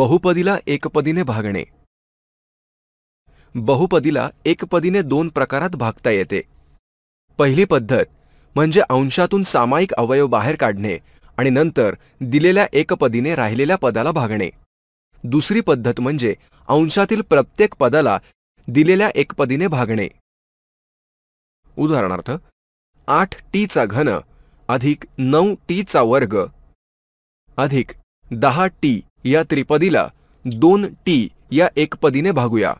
बहुपदीला एकपदीने भागणे बहुपदीला एकपदीने दोन प्रकारात भागता येते पहिली पद्धत म्हणजे अंशातून सामायिक अवयव बाहेर काढणे आणि नंतर दिलेल्या एकपदीने राहिलेल्या पदाला भागणे दुसरी पद्धत म्हणजे अंशातील प्रत्येक पदाला दिलेल्या एकपदीने भागणे उदाहरणार्थ आठ टीचा घन अधिक नऊ चा वर्ग अधिक दहा टी या त्रिपदीला दोन टी या एकपदीने भागूया